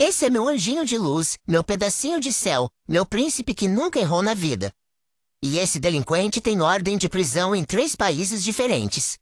Esse é meu anjinho de luz, meu pedacinho de céu, meu príncipe que nunca errou na vida. E esse delinquente tem ordem de prisão em três países diferentes.